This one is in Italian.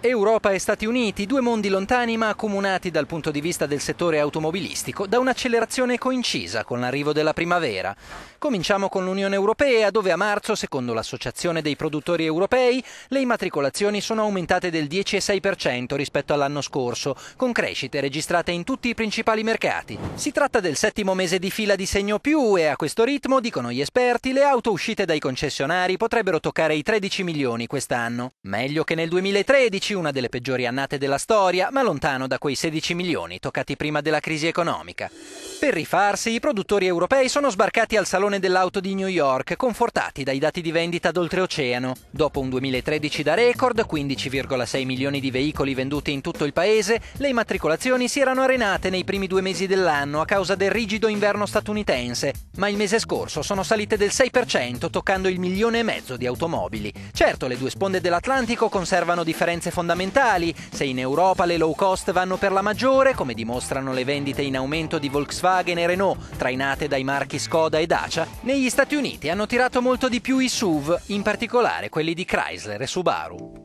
Europa e Stati Uniti, due mondi lontani ma accomunati dal punto di vista del settore automobilistico da un'accelerazione coincisa con l'arrivo della primavera. Cominciamo con l'Unione Europea, dove a marzo, secondo l'Associazione dei produttori europei, le immatricolazioni sono aumentate del 10,6% rispetto all'anno scorso, con crescite registrate in tutti i principali mercati. Si tratta del settimo mese di fila di segno più e a questo ritmo, dicono gli esperti, le auto uscite dai concessionari potrebbero toccare i 13 milioni quest'anno. Meglio che nel 2013 2011 una delle peggiori annate della storia, ma lontano da quei 16 milioni toccati prima della crisi economica. Per rifarsi, i produttori europei sono sbarcati al Salone dell'Auto di New York, confortati dai dati di vendita d'oltreoceano. Dopo un 2013 da record, 15,6 milioni di veicoli venduti in tutto il paese, le immatricolazioni si erano arenate nei primi due mesi dell'anno a causa del rigido inverno statunitense, ma il mese scorso sono salite del 6%, toccando il milione e mezzo di automobili. Certo, le due sponde dell'Atlantico conservano differenze fondamentali. Se in Europa le low cost vanno per la maggiore, come dimostrano le vendite in aumento di Volkswagen, Volkswagen e Renault, trainate dai marchi Skoda e Dacia, negli Stati Uniti hanno tirato molto di più i SUV, in particolare quelli di Chrysler e Subaru.